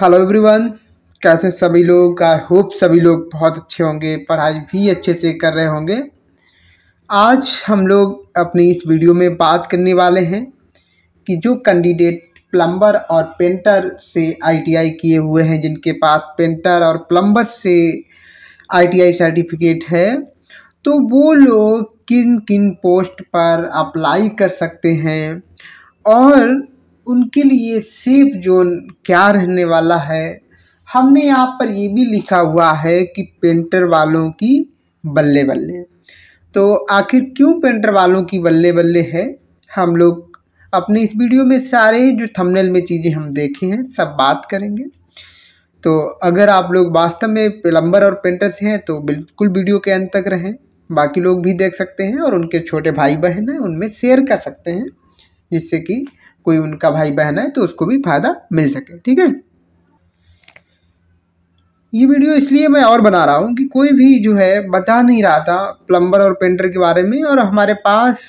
hello everyone कैसे सभी लोग आई होप सभी लोग बहुत अच्छे होंगे पढ़ाई भी अच्छे से कर रहे होंगे आज हम लोग अपनी इस वीडियो में बात करने वाले हैं कि जो कैंडिडेट प्लम्बर और पेंटर से आईटीआई किए हुए हैं जिनके पास पेंटर और प्लम्बर से आईटीआई सर्टिफिकेट है तो वो लोग किन किन पोस्ट पर अप्लाई कर सकते हैं और उनके लिए सेफ जोन क्या रहने वाला है हमने यहाँ पर ये भी लिखा हुआ है कि पेंटर वालों की बल्ले बल्ले तो आखिर क्यों पेंटर वालों की बल्ले बल्ले है हम लोग अपने इस वीडियो में सारे जो थंबनेल में चीज़ें हम देखे हैं सब बात करेंगे तो अगर आप लोग वास्तव में प्लम्बर और पेंटर से हैं तो बिल्कुल वीडियो के अंत तक रहें बाकी लोग भी देख सकते हैं और उनके छोटे भाई बहन हैं उनमें शेयर कर सकते हैं जिससे कि कोई उनका भाई बहन है तो उसको भी फ़ायदा मिल सके ठीक है ये वीडियो इसलिए मैं और बना रहा हूँ कि कोई भी जो है बता नहीं रहा था प्लम्बर और पेंटर के बारे में और हमारे पास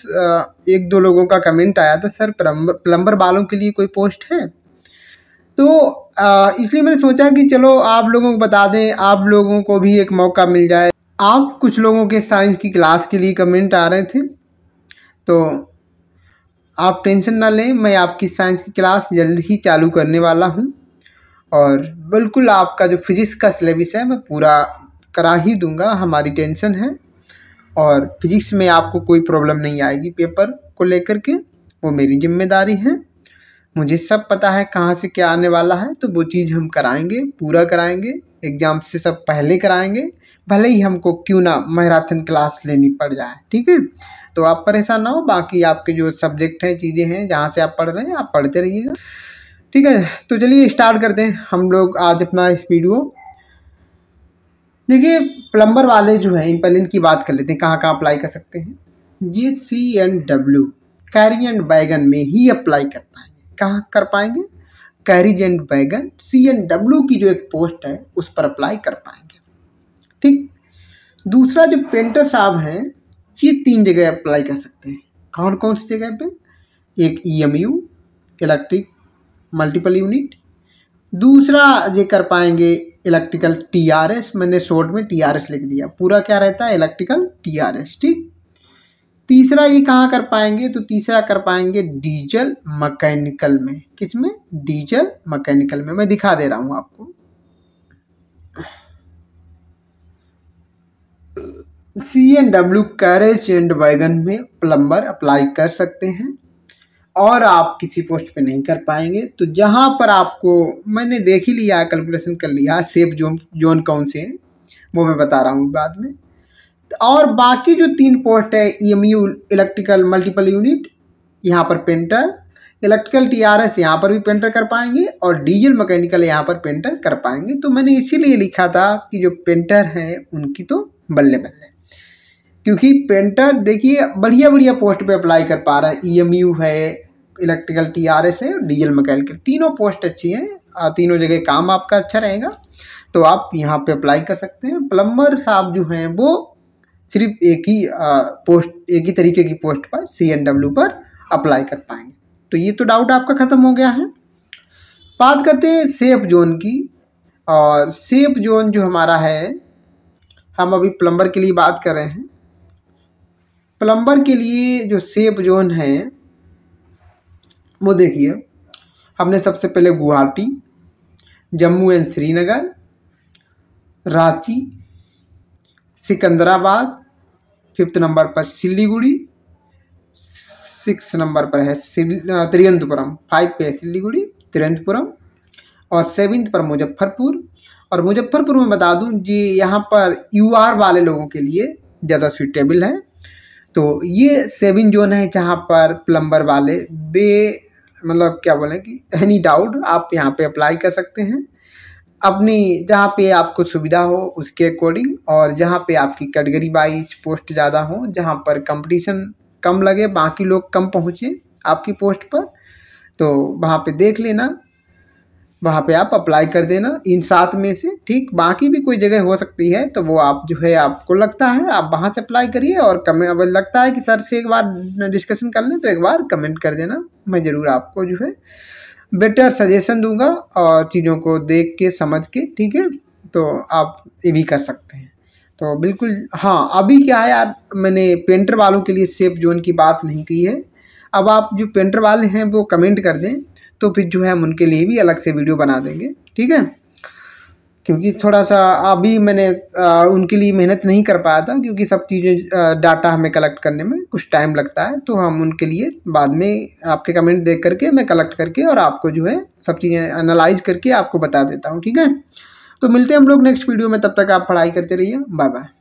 एक दो लोगों का कमेंट आया था सर प्लम्बर प्लम्बर वालों के लिए कोई पोस्ट है तो इसलिए मैंने सोचा कि चलो आप लोगों को बता दें आप लोगों को भी एक मौका मिल जाए आप कुछ लोगों के साइंस की क्लास के लिए कमेंट आ रहे थे तो आप टेंशन ना लें मैं आपकी साइंस की क्लास जल्द ही चालू करने वाला हूँ और बिल्कुल आपका जो फिज़िक्स का सिलेबस है मैं पूरा करा ही दूंगा हमारी टेंशन है और फिज़िक्स में आपको कोई प्रॉब्लम नहीं आएगी पेपर को लेकर के वो मेरी जिम्मेदारी है मुझे सब पता है कहाँ से क्या आने वाला है तो वो चीज़ हम कराएंगे पूरा कराएंगे एग्ज़ाम से सब पहले कराएंगे भले ही हमको क्यों ना मैराथन क्लास लेनी पड़ जाए ठीक है तो आप परेशान ना हो बाकी आपके जो सब्जेक्ट हैं चीज़ें हैं जहाँ से आप पढ़ रहे हैं आप पढ़ते रहिएगा ठीक है तो चलिए स्टार्ट करते हैं हम लोग आज अपना इस वीडियो देखिए प्लम्बर वाले जो हैं इन पहले इनकी बात कर लेते हैं कहाँ कहाँ अप्लाई कर सकते हैं ये C N W carriage and wagon में ही अप्लाई कर पाएंगे कहाँ कर पाएंगे कैरीज एंड बैगन सी एन डब्ल्यू की जो एक पोस्ट है उस पर अप्लाई कर पाएंगे ठीक दूसरा जो पेंटर साहब हैं ये तीन जगह अप्लाई कर सकते हैं कौन कौन सी जगह पे एक E M U electric multiple unit दूसरा ये कर पाएंगे इलेक्ट्रिकल टी आर एस मैंने शॉर्ट में टी आर एस लिख दिया पूरा क्या रहता है इलेक्ट्रिकल टी आर एस ठीक तीसरा ये कहाँ कर पाएंगे तो तीसरा कर पाएंगे डीजल मकैनिकल में किस में डीजल मकैनिकल में मैं दिखा दे रहा हूँ आपको C N W carriage and wagon में प्लम्बर अप्लाई कर सकते हैं और आप किसी पोस्ट पे नहीं कर पाएंगे तो जहाँ पर आपको मैंने देख ही लिया कैलकुलेशन कर लिया सेफ जोन जोन कौन से हैं वो मैं बता रहा हूँ बाद में और बाकी जो तीन पोस्ट है E M U electrical multiple unit यहाँ पर painter electrical T R S यहाँ पर भी पेंटर कर पाएंगे और डीजल मैकेनिकल यहाँ पर पेंटर कर पाएंगे तो मैंने इसीलिए लिखा था कि जो पेंटर हैं उनकी तो बल्ले बल्ले क्योंकि पेंटर देखिए बढ़िया बढ़िया पोस्ट पे अप्लाई कर पा रहा है ई e है इलेक्ट्रिकल टी आर एस है डीजल मैकेनिकल तीनों पोस्ट अच्छी हैं तीनों जगह काम आपका अच्छा रहेगा तो आप यहाँ पे अप्लाई कर सकते हैं प्लम्बर साहब जो हैं वो सिर्फ एक ही पोस्ट एक ही तरीके की पोस्ट पर सी एन डब्ल्यू पर अप्लाई कर पाएंगे तो ये तो डाउट आपका ख़त्म हो गया है बात करते हैं सेफ जोन की और सेफ जोन जो हमारा है हम अभी प्लम्बर के लिए बात कर रहे हैं प्लम्बर के लिए जो सेप जोन है वो देखिए हमने सबसे पहले Guwahati Jammu and Srinagar Ranchi Secunderabad fifth number पर सिलीगुड़ी सिक्स नंबर पर है तिरुवनंतपुरम फाइव पे है सिलीगुड़ी तिरुवनंतपुरम और सेवेंथ पर मुजफ्फरपुर और मुजफ्फरपुर में बता दूं जी यहाँ पर यूआर वाले लोगों के लिए ज़्यादा सूटेबल है तो ये सेविंग जोन है जहाँ पर प्लम्बर वाले बे मतलब क्या बोलें कि एनी डाउट आप यहाँ पे अप्लाई कर सकते हैं अपनी जहाँ पे आपको सुविधा हो उसके अकॉर्डिंग और जहाँ पे आपकी कैटेगरी वाइज पोस्ट ज़्यादा हो जहाँ पर कंपटीशन कम लगे बाकी लोग कम पहुँचे आपकी पोस्ट पर तो वहाँ पे देख लेना वहाँ पे आप अप्लाई कर देना इन सात में से ठीक बाकी भी कोई जगह हो सकती है तो वो आप जो है आपको लगता है आप वहाँ से अप्लाई करिए और कमें अब लगता है कि सर से एक बार डिस्कशन कर लें तो एक बार कमेंट कर देना मैं ज़रूर आपको जो है बेटर सजेशन दूंगा और चीज़ों को देख के समझ के ठीक है तो आप ये भी कर सकते हैं तो बिल्कुल हाँ अभी क्या है यार मैंने पेंटर वालों के लिए सेफ जोन की बात नहीं की है अब आप जो पेंटर वाले हैं वो कमेंट कर दें तो फिर जो है हम उनके लिए भी अलग से वीडियो बना देंगे ठीक है क्योंकि थोड़ा सा अभी मैंने उनके लिए मेहनत नहीं कर पाया था क्योंकि सब चीज़ें डाटा हमें कलेक्ट करने में कुछ टाइम लगता है तो हम उनके लिए बाद में आपके कमेंट देख करके मैं कलेक्ट करके और आपको जो है सब चीज़ें एनालाइज करके आपको बता देता हूँ ठीक है तो मिलते हैं हम लोग नेक्स्ट वीडियो में तब तक आप पढ़ाई करते रहिए बाय बाय